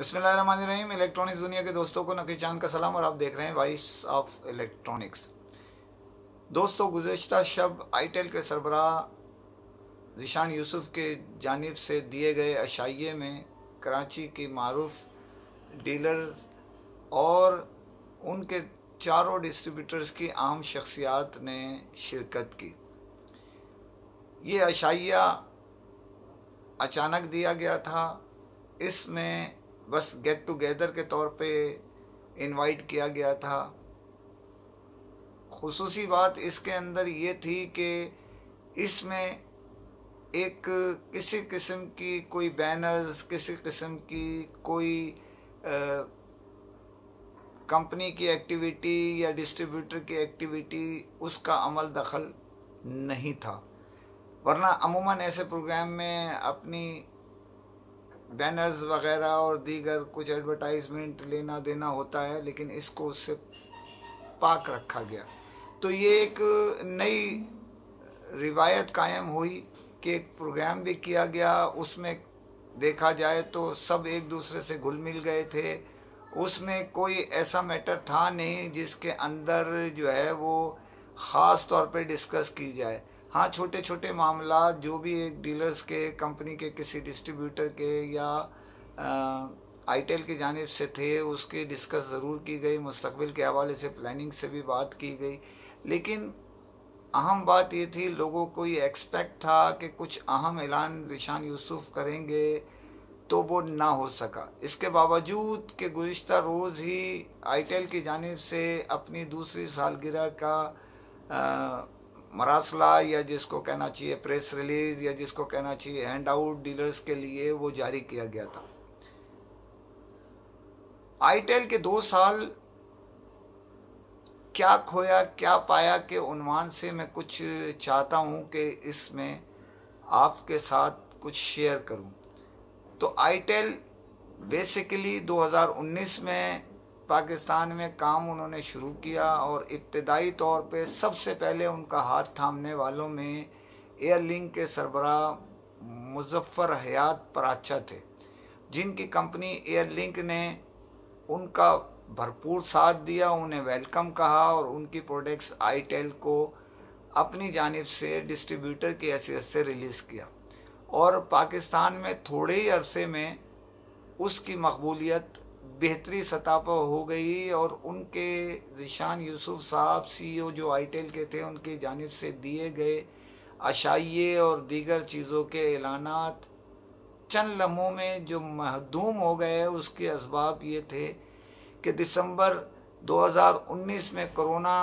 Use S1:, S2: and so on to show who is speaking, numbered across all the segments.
S1: बसमीम इलेक्ट्रॉनिक्स दुनिया के दोस्तों को नकी चांद का सलाम और आप देख रहे हैं वॉइस ऑफ इलेक्ट्रॉनिक्स दोस्तों गुज्त शब आईटेल के सरबरा जिशान यूसुफ के जानब से दिए गए अशाइये में कराची की मरूफ डीलर्स और उनके चारों डिस्ट्रीब्यूटर्स की आम शख्सियात ने शिरकत की ये अशाइया अचानक दिया गया था इसमें बस गेट टुगेदर के तौर पे इनवाइट किया गया था खसूसी बात इसके अंदर ये थी कि इसमें एक किसी किस्म की कोई बैनर्स किसी किस्म की कोई कंपनी की एक्टिविटी या डिस्ट्रीब्यूटर की एक्टिविटी उसका अमल दखल नहीं था वरना अमूमन ऐसे प्रोग्राम में अपनी बैनर्स वगैरह और दीगर कुछ एडवर्टाइजमेंट लेना देना होता है लेकिन इसको उससे पाक रखा गया तो ये एक नई रिवायत कायम हुई कि एक प्रोग्राम भी किया गया उसमें देखा जाए तो सब एक दूसरे से घुल मिल गए थे उसमें कोई ऐसा मैटर था नहीं जिसके अंदर जो है वो ख़ास तौर पे डिस्कस की जाए हाँ छोटे छोटे मामला जो भी एक डीलर्स के कंपनी के किसी डिस्ट्रीब्यूटर के या आईटेल की जानब से थे उसके डिस्कस ज़रूर की गई मुस्तबिल के हवाले से प्लानिंग से भी बात की गई लेकिन अहम बात ये थी लोगों को ये एक्सपेक्ट था कि कुछ अहम ऐलान ऋशान यूसुफ करेंगे तो वो ना हो सका इसके बावजूद कि गुज्त रोज़ ही आईटेल की जानब से अपनी दूसरी सालगिरह का आ, मरासला या जिसको कहना चाहिए प्रेस रिलीज या जिसको कहना चाहिए हैंड आउट डीलर्स के लिए वो जारी किया गया था आईटेल के दो साल क्या खोया क्या पाया के उनवान से मैं कुछ चाहता हूँ कि इसमें आपके साथ कुछ शेयर करूँ तो आईटेल बेसिकली 2019 में पाकिस्तान में काम उन्होंने शुरू किया और इब्तदाई तौर पे सबसे पहले उनका हाथ थामने वालों में एयरलिंक के सरबरा मुजफ्फ़र हयात पराचा थे जिनकी कंपनी एयरलिंक ने उनका भरपूर साथ दिया उन्हें वेलकम कहा और उनकी प्रोडक्ट्स आईटेल को अपनी जानब से डिस्ट्रीब्यूटर की हैसियत से रिलीज़ किया और पाकिस्तान में थोड़े ही अरसे में उसकी मकबूलियत बेहतरी सतह पर हो गई और उनके जिशान यूसुफ साहब सीईओ e जो आईटेल e के थे उनकी जानब से दिए गए अशाइये और दीगर चीज़ों के एलानात चंद लम्हों में जो महदूम हो गए उसके इसबाब ये थे कि दिसंबर 2019 में कोरोना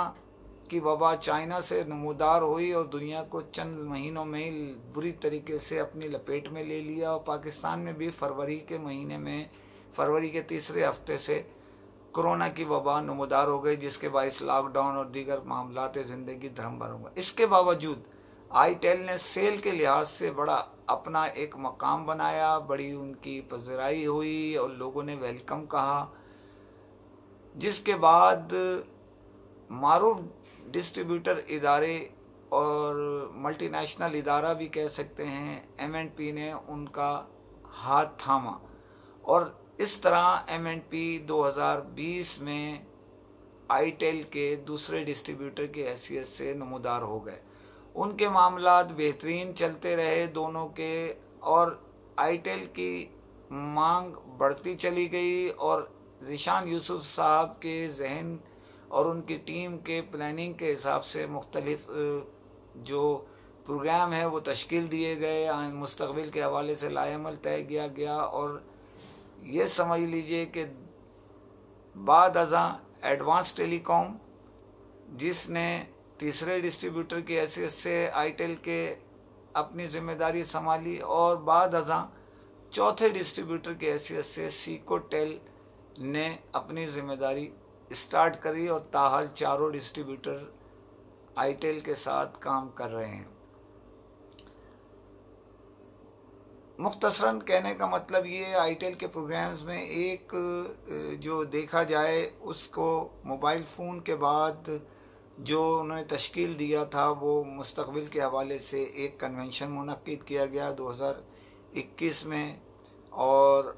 S1: की वबा चाइना से नमोदार हुई और दुनिया को चंद महीनों में ही बुरी तरीके से अपनी लपेट में ले लिया और पाकिस्तान में भी फरवरी के महीने में फरवरी के तीसरे हफ्ते से कोरोना की वबा नमदार हो गई जिसके बायस लॉकडाउन और दीगर मामला ज़िंदगी धर्म भर होगा इसके बावजूद आईटेल e ने सेल के लिहाज से बड़ा अपना एक मकाम बनाया बड़ी उनकी पजराई हुई और लोगों ने वेलकम कहा जिसके बाद मारूफ डिस्ट्रीब्यूटर इदारे और मल्टीनेशनल इदारा भी कह सकते हैं एम एंड पी ने उनका हाथ थामा और इस तरह एम एंड पी बीस में आईटेल e के दूसरे डिस्ट्रीब्यूटर की हैसियत से नमोदार हो गए उनके मामला बेहतरीन चलते रहे दोनों के और आईटेल e की मांग बढ़ती चली गई और जिशान यूसुफ साहब के जहन और उनकी टीम के प्लानिंग के हिसाब से मुख्तलिफ जो प्रोग्राम है वो तश्कील दिए गए मुस्तबिल के हवाले से लाजमल तय किया गया और ये समझ लीजिए कि बाद अजा एडवांस टेलीकॉम जिसने तीसरे डिस्ट्रीब्यूटर की हैसियत से आईटेल के अपनी जिम्मेदारी संभाली और बाद अजा चौथे डिस्ट्रीब्यूटर की हैसियत से सीको टेल ने अपनी जिम्मेदारी स्टार्ट करी और ताहल चारों डिस्ट्रीब्यूटर आईटेल के साथ काम कर रहे हैं मुख्तसरा कहने का मतलब ये आईटेल के प्रोग्राम्स में एक जो देखा जाए उसको मोबाइल फ़ोन के बाद जो उन्होंने तश्कील दिया था वो मुस्तबिल के हवाले से एक कन्वेंशन मनद किया गया 2021 में और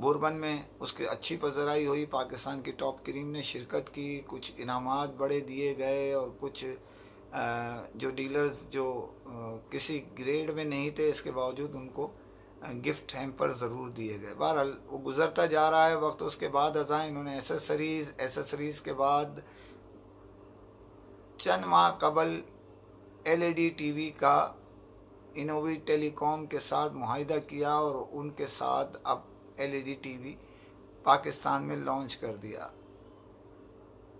S1: बुरबन में उसकी अच्छी पजराई हुई पाकिस्तान की टॉप क्रीम ने शिरकत की कुछ इनाम बड़े दिए गए और कुछ जो डीलर्स जो किसी ग्रेड में नहीं थे इसके बावजूद उनको गिफ्ट हैम्पर ज़रूर दिए गए बहरहाल वो गुज़रता जा रहा है वक्त उसके बाद अजा इन्होंने एसेसरीज़ एसेसरीज़ के बाद चंद माह कबल L E D T V का इनोवी टेलीकॉम के साथ माहिदा किया और उनके साथ अब L E D T V Pakistan में लॉन्च कर दिया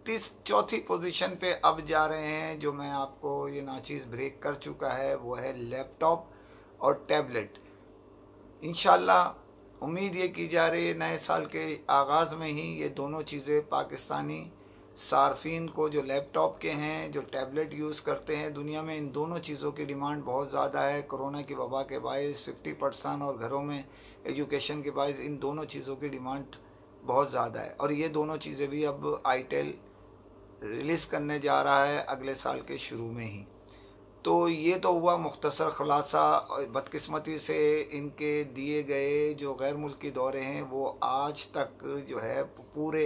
S1: तीस चौथी पोजीशन पे अब जा रहे हैं जो मैं आपको ये नाचीज़ ब्रेक कर चुका है वो है लैपटॉप और टैबलेट इन उम्मीद ये की जा रही है नए साल के आगाज़ में ही ये दोनों चीज़ें पाकिस्तानी सार्फिन को जो लैपटॉप के हैं जो टैबलेट यूज़ करते हैं दुनिया में इन दोनों चीज़ों की डिमांड बहुत ज़्यादा है कोरोना की वबा के बायस फिफ्टी परसेंट और घरों में एजुकेशन के बायस इन दोनों चीज़ों की डिमांड बहुत ज़्यादा है और ये दोनों चीज़ें भी अब आईटेल रिलीज़ करने जा रहा है अगले साल के शुरू में ही तो ये तो हुआ मुख्तसर ख़ुलासा बदकस्मती से इनके दिए गए जो गैर मुल्की दौरे हैं वो आज तक जो है पूरे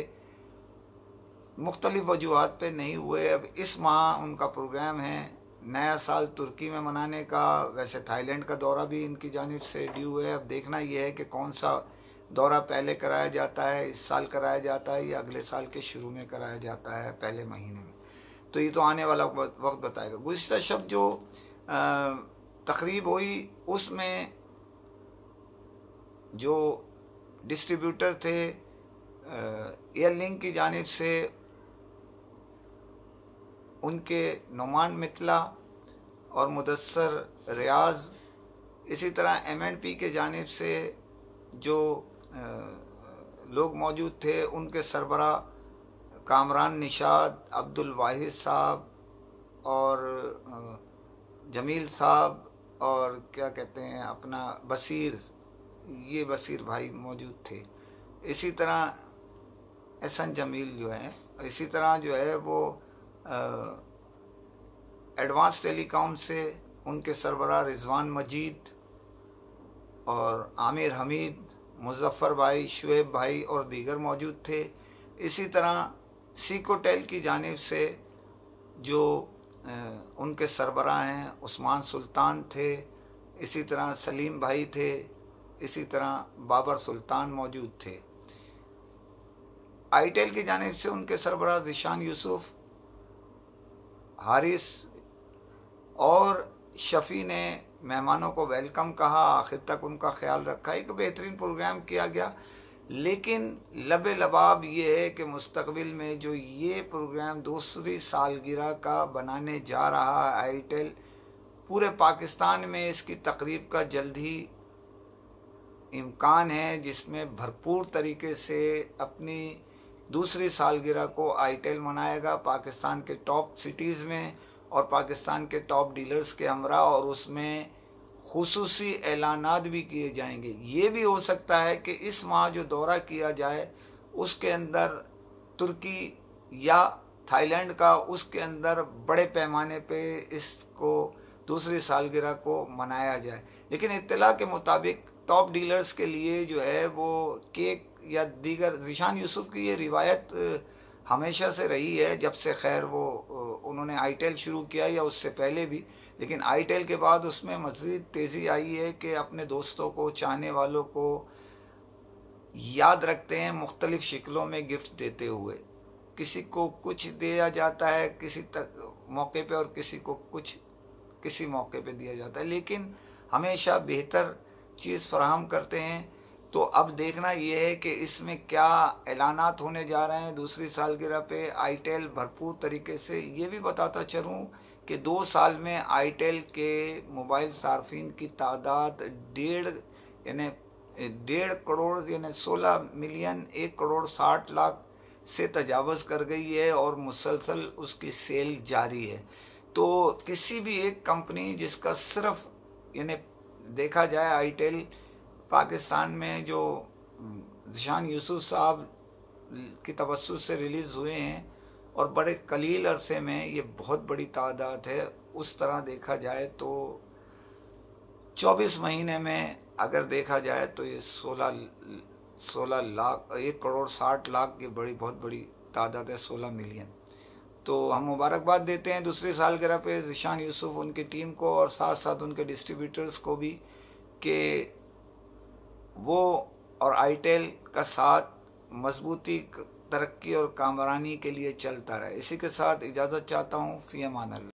S1: मुख्तलिफ़ वजूहत पे नहीं हुए अब इस माह उनका प्रोग्राम है नया साल तुर्की में मनाने का वैसे थाईलैंड का दौरा भी इनकी जानब से ड्यू है अब देखना यह है कि कौन सा दौरा पहले कराया जाता है इस साल कराया जाता है या अगले साल के शुरू में कराया जाता है पहले महीने में तो ये तो आने वाला वक्त बताएगा गुज्तर शब्द जो तकरीब हुई उसमें जो डिस्ट्रीब्यूटर थे एयर लिंक की जानब से उनके नुमान मितला और मुदसर रियाज इसी तरह एम एंड पी के जानब से जो लोग मौजूद थे उनके सरबरा कामरान निशाद अब्दुल वाहिद साहब और जमील साहब और क्या कहते हैं अपना बसीर ये बसीर भाई मौजूद थे इसी तरह एहसन जमील जो है इसी तरह जो है वो एडवांस टेलीकॉम से उनके सरबरा रिजवान मजीद और आमिर हमीद मुजफ़र भाई शुएब भाई और दीगर मौजूद थे इसी तरह सीकोटेल की जानब से जो उनके सरबरा हैं उस्मान सुल्तान थे इसी तरह सलीम भाई थे इसी तरह बाबर सुल्तान मौजूद थे आईटेल की जानब से उनके सरबरा ऋशान यूसुफ हारिस और शफ़ी ने मेहमानों को वेलकम कहा आखिर तक उनका ख्याल रखा एक बेहतरीन प्रोग्राम किया गया लेकिन लब लबाब ये है कि मुस्तबिल में जो ये प्रोग्राम दूसरी सालगिरह का बनाने जा रहा है आईटेल पूरे पाकिस्तान में इसकी तकरीब का जल्द ही इम्कान है जिसमें भरपूर तरीके से अपनी दूसरी सालगिरह को आईटेल मनाएगा पाकिस्तान के टॉप सिटीज़ में और पाकिस्तान के टॉप डीलर्स के हमरा और उसमें खसूसी ऐलानात भी किए जाएंगे ये भी हो सकता है कि इस माह जो दौरा किया जाए उसके अंदर तुर्की या थाईलैंड का उसके अंदर बड़े पैमाने पे इसको दूसरी सालगिरह को मनाया जाए लेकिन इतला के मुताबिक टॉप डीलर्स के लिए जो है वो केक या दीगर ऋशान यूसुफ की ये रिवायत हमेशा से रही है जब से खैर वो उन्होंने आईटेल शुरू किया या उससे पहले भी लेकिन टेल के बाद उसमें मज़ीद तेज़ी आई है कि अपने दोस्तों को चाहने वालों को याद रखते हैं मुख्तलिफ़ शक्लों में गिफ्ट देते हुए किसी को कुछ दिया जाता है किसी तक मौके पे और किसी को कुछ किसी मौके पे दिया जाता है लेकिन हमेशा बेहतर चीज़ फराहम करते हैं तो अब देखना यह है कि इसमें क्या ऐलानात होने जा रहे हैं दूसरी सालगिरह पे आईटेल भरपूर तरीके से ये भी बताता चलूँ कि दो साल में आईटेल के मोबाइल सार्फिन की तादाद डेढ़ यानी डेढ़ करोड़ यानी सोलह मिलियन एक करोड़ साठ लाख से तजावज़ कर गई है और मुसलसल उसकी सेल जारी है तो किसी भी एक कंपनी जिसका सिर्फ यानी देखा जाए आईटेल पाकिस्तान में जो जिशान यूसुफ साहब की तवसत से रिलीज़ हुए हैं और बड़े कलील अरसे में ये बहुत बड़ी तादाद है उस तरह देखा जाए तो 24 महीने में अगर देखा जाए तो ये 16 16 लाख एक करोड़ 60 लाख की बड़ी बहुत बड़ी तादाद है 16 मिलियन तो हम मुबारकबाद देते हैं दूसरे साल रहा पे ऋशान यूसुफ उनकी टीम को और साथ साथ उनके डिस्ट्रीब्यूटर्स को भी कि वो और आईटेल का साथ मजबूती तरक्की और कामरानी के लिए चलता रहे इसी के साथ इजाज़त चाहता हूँ फ़ी अमान